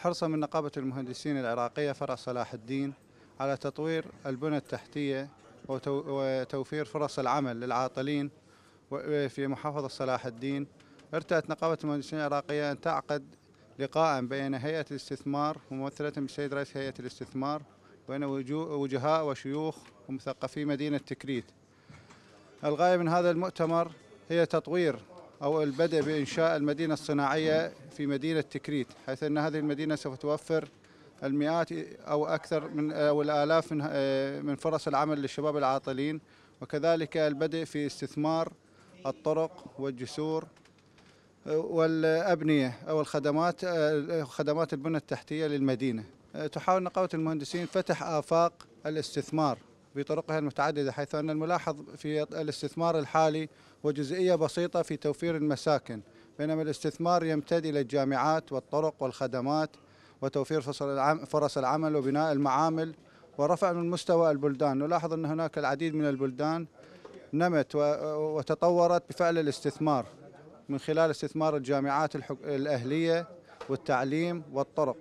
حرصا من نقابة المهندسين العراقية فرع صلاح الدين على تطوير البنى التحتية وتوفير فرص العمل للعاطلين في محافظة صلاح الدين ارتأت نقابة المهندسين العراقية أن تعقد لقاء بين هيئة الاستثمار ممثلة بالسيد رئيس هيئة الاستثمار بين وجهاء وشيوخ ومثقفي مدينة تكريت الغاية من هذا المؤتمر هي تطوير أو البدء بإنشاء المدينة الصناعية في مدينة تكريت حيث أن هذه المدينة سوف توفر المئات أو أكثر من أو الآلاف من آه، فرص العمل للشباب العاطلين وكذلك البدء في استثمار الطرق والجسور آه، والأبنية أو الخدمات آه، خدمات البنى التحتية للمدينة تحاول نقابة المهندسين فتح آفاق الاستثمار بطرقها المتعددة حيث أن الملاحظ في الاستثمار الحالي هو جزئية بسيطة في توفير المساكن بينما الاستثمار يمتد إلى الجامعات والطرق والخدمات وتوفير فرص العمل وبناء المعامل ورفع من مستوى البلدان نلاحظ أن هناك العديد من البلدان نمت وتطورت بفعل الاستثمار من خلال استثمار الجامعات الأهلية والتعليم والطرق